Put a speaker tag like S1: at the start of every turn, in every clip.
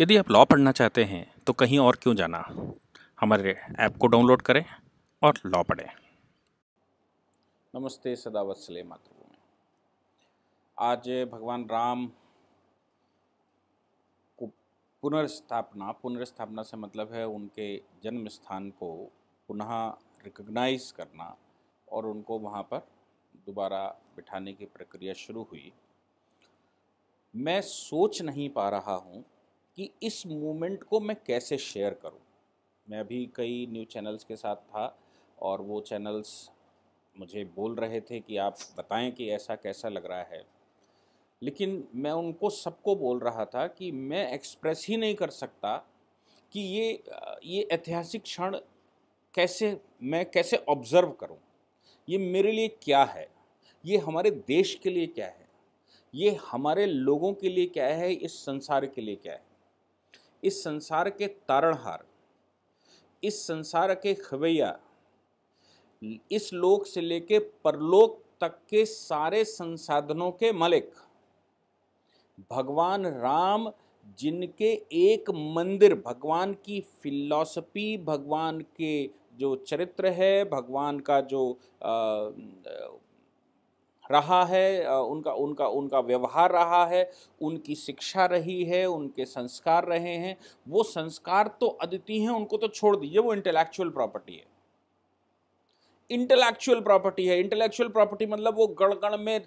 S1: यदि आप लॉ पढ़ना चाहते हैं तो कहीं और क्यों जाना हमारे ऐप को डाउनलोड करें और लॉ पढ़ें नमस्ते सदा वत्सले मातृभूमि आज भगवान राम को पुनर्स्थापना पुनर्स्थापना से मतलब है उनके जन्म स्थान को पुनः रिकग्नाइज करना और उनको वहाँ पर दोबारा बिठाने की प्रक्रिया शुरू हुई मैं सोच नहीं पा रहा हूँ कि इस मोमेंट को मैं कैसे शेयर करूं मैं अभी कई न्यूज़ चैनल्स के साथ था और वो चैनल्स मुझे बोल रहे थे कि आप बताएं कि ऐसा कैसा लग रहा है लेकिन मैं उनको सबको बोल रहा था कि मैं एक्सप्रेस ही नहीं कर सकता कि ये ये ऐतिहासिक क्षण कैसे मैं कैसे ऑब्ज़र्व करूं ये मेरे लिए क्या है ये हमारे देश के लिए क्या है ये हमारे लोगों के लिए क्या है इस संसार के लिए क्या है इस संसार के तारणहार इस संसार के खवैया इस लोक से लेके परलोक तक के सारे संसाधनों के मलिक भगवान राम जिनके एक मंदिर भगवान की फिलॉसफी भगवान के जो चरित्र है भगवान का जो आ, रहा है उनका उनका उनका व्यवहार रहा है उनकी शिक्षा रही है उनके संस्कार रहे हैं वो संस्कार तो अद्वितीय हैं उनको तो छोड़ दीजिए वो इंटेलेक्चुअल प्रॉपर्टी है इंटेलेक्चुअल प्रॉपर्टी है इंटेलेक्चुअल प्रॉपर्टी मतलब वो गणगण में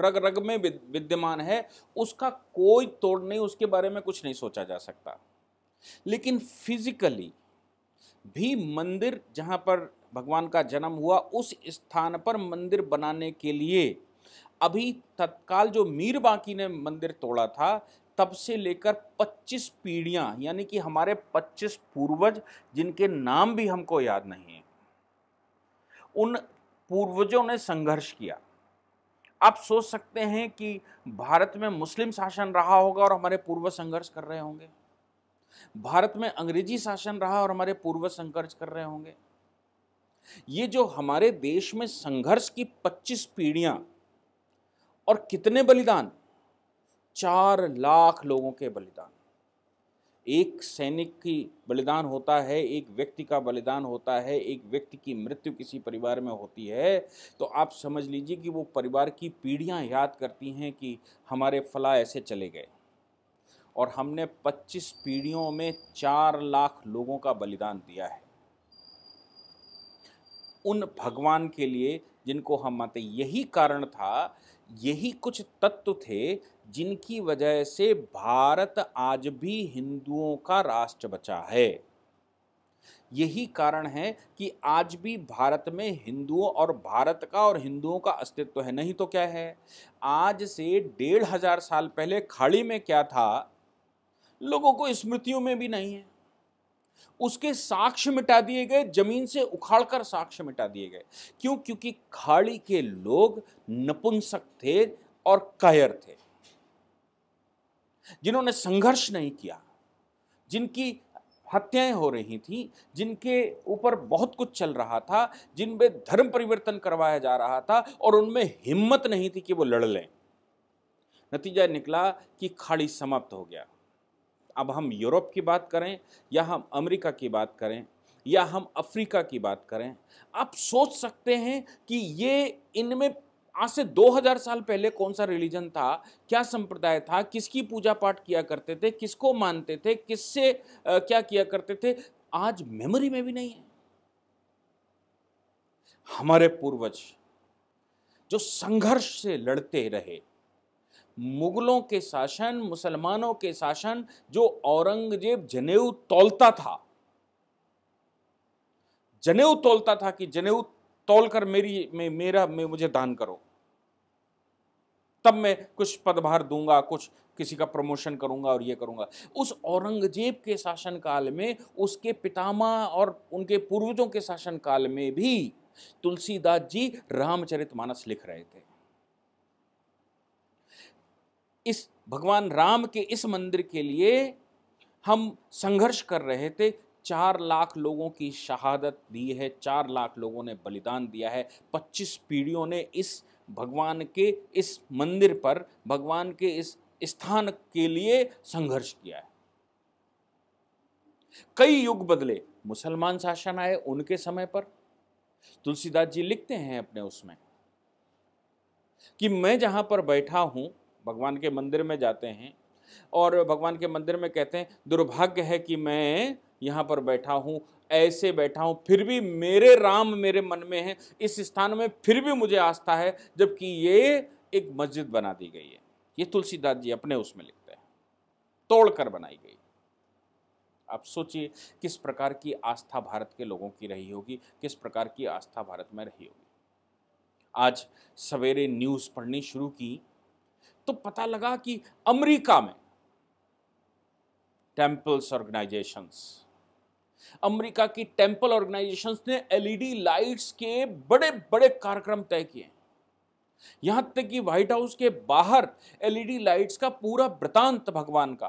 S1: रग रग में विद्यमान है उसका कोई तोड़ नहीं उसके बारे में कुछ नहीं सोचा जा सकता लेकिन फिजिकली भी मंदिर जहाँ पर भगवान का जन्म हुआ उस स्थान पर मंदिर बनाने के लिए अभी तत्काल जो मीर बाकी ने मंदिर तोड़ा था तब से लेकर 25 पीढ़ियाँ यानी कि हमारे 25 पूर्वज जिनके नाम भी हमको याद नहीं है उन पूर्वजों ने संघर्ष किया आप सोच सकते हैं कि भारत में मुस्लिम शासन रहा होगा और हमारे पूर्वज संघर्ष कर रहे होंगे भारत में अंग्रेजी शासन रहा और हमारे पूर्व संघर्ष कर रहे होंगे ये जो हमारे देश में संघर्ष की 25 पीढ़ियां और कितने बलिदान चार लाख लोगों के बलिदान एक सैनिक की बलिदान होता है एक व्यक्ति का बलिदान होता है एक व्यक्ति की मृत्यु किसी परिवार में होती है तो आप समझ लीजिए कि वो परिवार की पीढ़ियां याद करती हैं कि हमारे फला ऐसे चले गए और हमने 25 पीढ़ियों में चार लाख लोगों का बलिदान दिया है उन भगवान के लिए जिनको हम मानते यही कारण था यही कुछ तत्व थे जिनकी वजह से भारत आज भी हिंदुओं का राष्ट्र बचा है यही कारण है कि आज भी भारत में हिंदुओं और भारत का और हिंदुओं का अस्तित्व है नहीं तो क्या है आज से डेढ़ हजार साल पहले खाड़ी में क्या था लोगों को स्मृतियों में भी नहीं है उसके साक्ष्य मिटा दिए गए जमीन से उखाड़कर साक्ष्य मिटा दिए गए क्यों क्योंकि खाड़ी के लोग नपुंसक थे और कायर थे जिन्होंने संघर्ष नहीं किया जिनकी हत्याएं हो रही थी जिनके ऊपर बहुत कुछ चल रहा था जिनमें धर्म परिवर्तन करवाया जा रहा था और उनमें हिम्मत नहीं थी कि वो लड़ लें नतीजा निकला कि खाड़ी समाप्त हो गया अब हम यूरोप की बात करें या हम अमेरिका की बात करें या हम अफ्रीका की बात करें आप सोच सकते हैं कि ये इनमें आज से 2000 साल पहले कौन सा रिलीजन था क्या संप्रदाय था किसकी पूजा पाठ किया करते थे किसको मानते थे किससे क्या किया करते थे आज मेमोरी में भी नहीं है हमारे पूर्वज जो संघर्ष से लड़ते रहे मुगलों के शासन मुसलमानों के शासन जो औरंगजेब जनेऊ तोलता था जनेऊ तोलता था कि जनेऊ तोल कर मेरी मे, मेरा में मुझे दान करो तब मैं कुछ पदभार दूंगा कुछ किसी का प्रमोशन करूंगा और ये करूंगा उस औरंगजेब के शासनकाल में उसके पितामह और उनके पूर्वजों के शासनकाल में भी तुलसीदास जी रामचरितमानस लिख रहे थे इस भगवान राम के इस मंदिर के लिए हम संघर्ष कर रहे थे चार लाख लोगों की शहादत दी है चार लाख लोगों ने बलिदान दिया है पच्चीस पीढ़ियों ने इस भगवान के इस मंदिर पर भगवान के इस स्थान के लिए संघर्ष किया है कई युग बदले मुसलमान शासन आए उनके समय पर तुलसीदास जी लिखते हैं अपने उसमें कि मैं जहां पर बैठा हूं भगवान के मंदिर में जाते हैं और भगवान के मंदिर में कहते हैं दुर्भाग्य है कि मैं यहाँ पर बैठा हूँ ऐसे बैठा हूँ फिर भी मेरे राम मेरे मन में है इस स्थान में फिर भी मुझे आस्था है जबकि ये एक मस्जिद बना दी गई है ये तुलसीदास जी अपने उसमें लिखते हैं तोड़ कर बनाई गई आप सोचिए किस प्रकार की आस्था भारत के लोगों की रही होगी किस प्रकार की आस्था भारत में रही होगी आज सवेरे न्यूज़ पढ़नी शुरू की तो पता लगा कि अमेरिका में टेंपल्स ऑर्गेनाइजेशंस अमेरिका की टेंपल ऑर्गेनाइजेशंस ने एलईडी लाइट्स e के बड़े बड़े कार्यक्रम तय किए यहां तक कि व्हाइट हाउस के बाहर एलईडी लाइट्स e का पूरा वृतांत भगवान का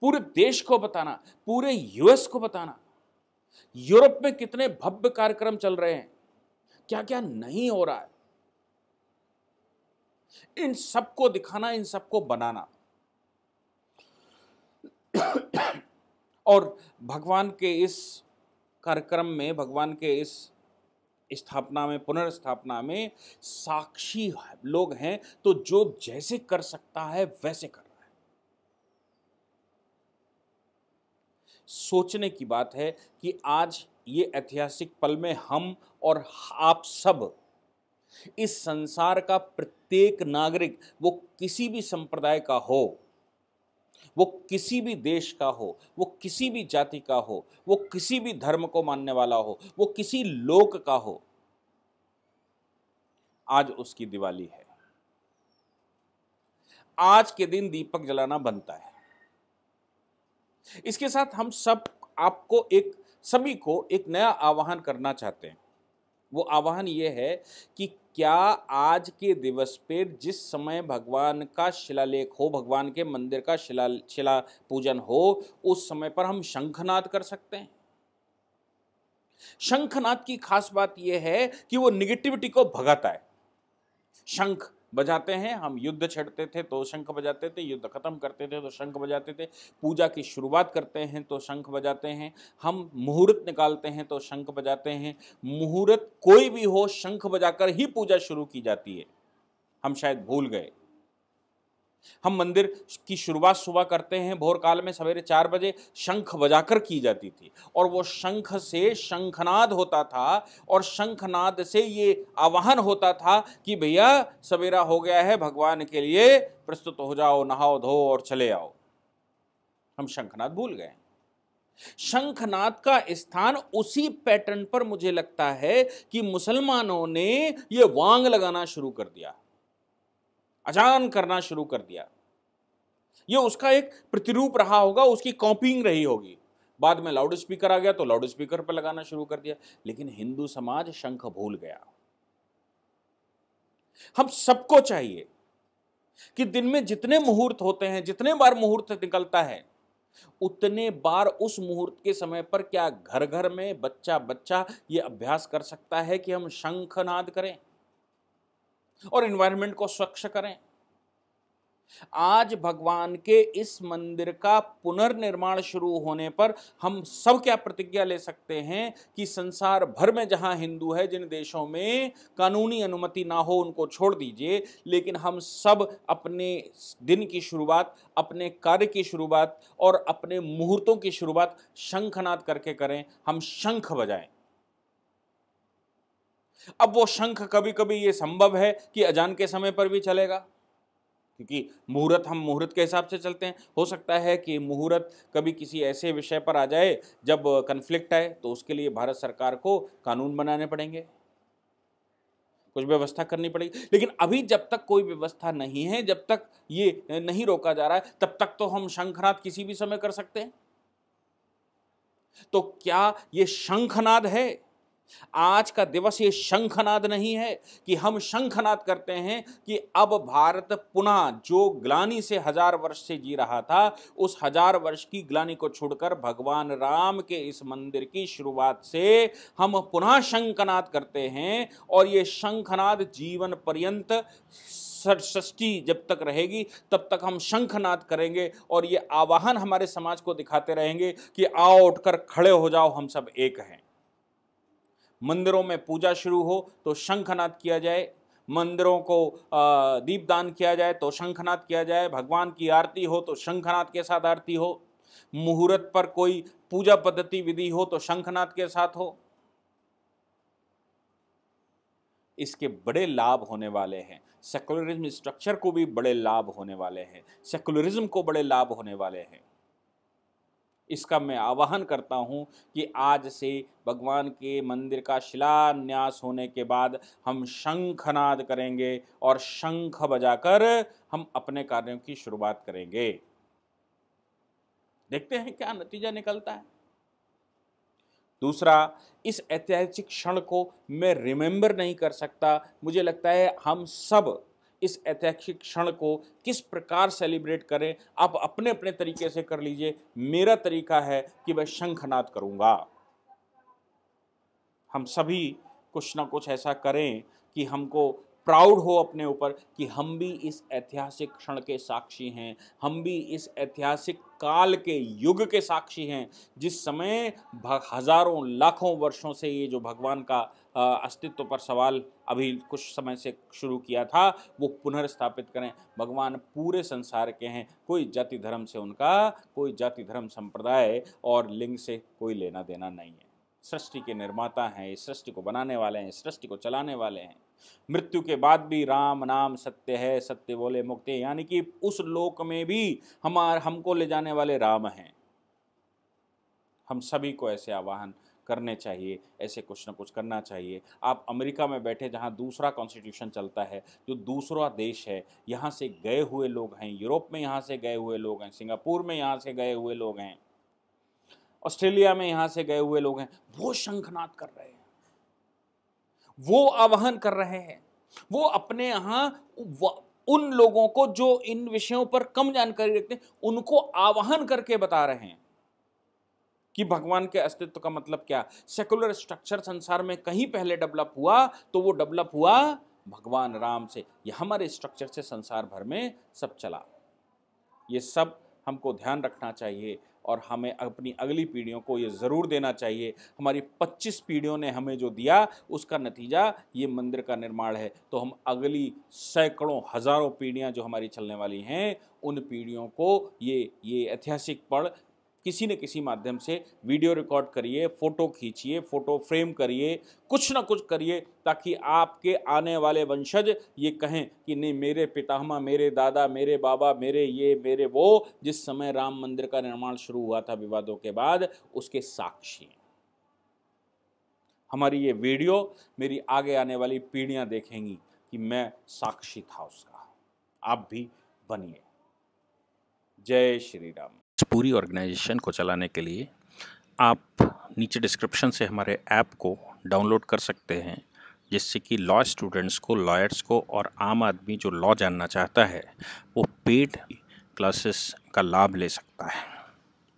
S1: पूरे देश को बताना पूरे यूएस को बताना यूरोप में कितने भव्य कार्यक्रम चल रहे हैं क्या क्या नहीं हो रहा है इन सबको दिखाना इन सबको बनाना और भगवान के इस कार्यक्रम में भगवान के इस स्थापना में पुनर्स्थापना में साक्षी लोग हैं तो जो जैसे कर सकता है वैसे कर रहा है सोचने की बात है कि आज ये ऐतिहासिक पल में हम और आप सब इस संसार का प्रत्येक प्रत्येक नागरिक वो किसी भी संप्रदाय का हो वो किसी भी देश का हो वो किसी भी जाति का हो वो किसी भी धर्म को मानने वाला हो वो किसी लोक का हो आज उसकी दिवाली है आज के दिन दीपक जलाना बनता है इसके साथ हम सब आपको एक सभी को एक नया आह्वान करना चाहते हैं वो आवाहन ये है कि क्या आज के दिवस पे जिस समय भगवान का शिलालेख हो भगवान के मंदिर का शिला शिला पूजन हो उस समय पर हम शंखनाद कर सकते हैं शंखनाद की खास बात यह है कि वो निगेटिविटी को भगाता है शंख बजाते हैं हम युद्ध छेड़ते थे तो शंख बजाते थे युद्ध खत्म करते थे तो शंख बजाते थे पूजा की शुरुआत करते हैं तो शंख बजाते हैं हम मुहूर्त निकालते हैं तो शंख बजाते हैं मुहूर्त कोई भी हो शंख बजाकर ही पूजा शुरू की जाती है हम शायद भूल गए हम मंदिर की शुरुआत सुबह करते हैं भोर काल में सवेरे चार बजे शंख बजाकर की जाती थी और वो शंख से शंखनाद होता था और शंखनाद से ये आवाहन होता था कि भैया सवेरा हो गया है भगवान के लिए प्रस्तुत हो जाओ नहाओ धो और चले आओ हम शंखनाद भूल गए शंखनाद का स्थान उसी पैटर्न पर मुझे लगता है कि मुसलमानों ने ये वांग लगाना शुरू कर दिया अजान करना शुरू कर दिया ये उसका एक प्रतिरूप रहा होगा उसकी कॉपिंग रही होगी बाद में लाउड स्पीकर आ गया तो लाउड स्पीकर पर लगाना शुरू कर दिया लेकिन हिंदू समाज शंख भूल गया हम सबको चाहिए कि दिन में जितने मुहूर्त होते हैं जितने बार मुहूर्त निकलता है उतने बार उस मुहूर्त के समय पर क्या घर घर में बच्चा बच्चा ये अभ्यास कर सकता है कि हम शंखनाद करें और इन्वायरमेंट को स्वच्छ करें आज भगवान के इस मंदिर का पुनर्निर्माण शुरू होने पर हम सब क्या प्रतिज्ञा ले सकते हैं कि संसार भर में जहां हिंदू है जिन देशों में कानूनी अनुमति ना हो उनको छोड़ दीजिए लेकिन हम सब अपने दिन की शुरुआत अपने कार्य की शुरुआत और अपने मुहूर्तों की शुरुआत शंखनाद करके करें हम शंख बजाएं अब वो शंख कभी कभी ये संभव है कि अजान के समय पर भी चलेगा क्योंकि मुहूर्त हम मुहूर्त के हिसाब से चलते हैं हो सकता है कि मुहूर्त कभी किसी ऐसे विषय पर आ जाए जब कन्फ्लिक्ट आए तो उसके लिए भारत सरकार को कानून बनाने पड़ेंगे कुछ व्यवस्था करनी पड़ेगी लेकिन अभी जब तक कोई व्यवस्था नहीं है जब तक ये नहीं रोका जा रहा है तब तक तो हम शंखनाद किसी भी समय कर सकते हैं तो क्या ये शंखनाद है आज का दिवस ये शंखनाद नहीं है कि हम शंखनाद करते हैं कि अब भारत पुनः जो ग्लानी से हजार वर्ष से जी रहा था उस हजार वर्ष की ग्लानी को छोड़कर भगवान राम के इस मंदिर की शुरुआत से हम पुनः शंखनाद करते हैं और ये शंखनाद जीवन पर्यंत षष्टी जब तक रहेगी तब तक हम शंखनाद करेंगे और ये आवाहन हमारे समाज को दिखाते रहेंगे कि आओ उठकर खड़े हो जाओ हम सब एक हैं मंदिरों में पूजा शुरू हो तो शंखनाद किया जाए मंदिरों को दीपदान किया जाए तो शंखनाद किया जाए भगवान की आरती हो तो शंखनाद के साथ आरती हो मुहूर्त पर कोई पूजा पद्धति विधि हो तो शंखनाद के साथ हो इसके बड़े लाभ होने वाले हैं सेकुलरिज्म स्ट्रक्चर को भी बड़े लाभ होने वाले हैं सेकुलरिज्म को बड़े लाभ होने वाले हैं इसका मैं आवाहन करता हूँ कि आज से भगवान के मंदिर का शिलान्यास होने के बाद हम शंखनाद करेंगे और शंख बजाकर हम अपने कार्यों की शुरुआत करेंगे देखते हैं क्या नतीजा निकलता है दूसरा इस ऐतिहासिक क्षण को मैं रिमेंबर नहीं कर सकता मुझे लगता है हम सब इस ऐतिहासिक क्षण को किस प्रकार सेलिब्रेट करें आप अपने अपने तरीके से कर लीजिए मेरा तरीका है कि मैं शंखनाद करूँगा हम सभी कुछ ना कुछ ऐसा करें कि हमको प्राउड हो अपने ऊपर कि हम भी इस ऐतिहासिक क्षण के साक्षी हैं हम भी इस ऐतिहासिक काल के युग के साक्षी हैं जिस समय हजारों लाखों वर्षों से ये जो भगवान का अस्तित्व पर सवाल अभी कुछ समय से शुरू किया था वो पुनर्स्थापित करें भगवान पूरे संसार के हैं कोई जाति धर्म से उनका कोई जाति धर्म संप्रदाय और लिंग से कोई लेना देना नहीं है सृष्टि के निर्माता हैं इस सृष्टि को बनाने वाले हैं सृष्टि को चलाने वाले हैं मृत्यु के बाद भी राम नाम सत्य है सत्य बोले मुक्ति यानी कि उस लोक में भी हमार हमको ले जाने वाले राम हैं हम सभी को ऐसे आवाहन करने चाहिए ऐसे कुछ ना कुछ करना चाहिए आप अमेरिका में बैठे जहाँ दूसरा कॉन्स्टिट्यूशन चलता है जो दूसरा देश है यहाँ से गए हुए लोग हैं यूरोप में यहाँ से गए हुए लोग हैं सिंगापुर में यहाँ से गए हुए लोग हैं ऑस्ट्रेलिया में यहाँ से गए हुए लोग हैं वो शंखनाद कर रहे हैं वो आवाहन कर रहे हैं वो अपने यहाँ उन लोगों को जो इन विषयों पर कम जानकारी रखते हैं उनको आवाहन करके बता रहे हैं कि भगवान के अस्तित्व का मतलब क्या सेकुलर स्ट्रक्चर संसार में कहीं पहले डेवलप हुआ तो वो डेवलप हुआ भगवान राम से ये हमारे स्ट्रक्चर से संसार भर में सब चला ये सब हमको ध्यान रखना चाहिए और हमें अपनी अगली पीढ़ियों को ये ज़रूर देना चाहिए हमारी 25 पीढ़ियों ने हमें जो दिया उसका नतीजा ये मंदिर का निर्माण है तो हम अगली सैकड़ों हज़ारों पीढ़ियाँ जो हमारी चलने वाली हैं उन पीढ़ियों को ये ये ऐतिहासिक पढ़ किसी न किसी माध्यम से वीडियो रिकॉर्ड करिए फ़ोटो खींचिए फ़ोटो फ्रेम करिए कुछ ना कुछ करिए ताकि आपके आने वाले वंशज ये कहें कि नहीं मेरे पितामह मेरे दादा मेरे बाबा मेरे ये मेरे वो जिस समय राम मंदिर का निर्माण शुरू हुआ था विवादों के बाद उसके साक्षी हैं हमारी ये वीडियो मेरी आगे आने वाली पीढ़ियाँ देखेंगी कि मैं साक्षी था उसका आप भी बनिए जय श्री राम पूरी ऑर्गेनाइजेशन को चलाने के लिए आप नीचे डिस्क्रिप्शन से हमारे ऐप को डाउनलोड कर सकते हैं जिससे कि लॉ स्टूडेंट्स को लॉयर्स को और आम आदमी जो लॉ जानना चाहता है वो पेड क्लासेस का लाभ ले सकता है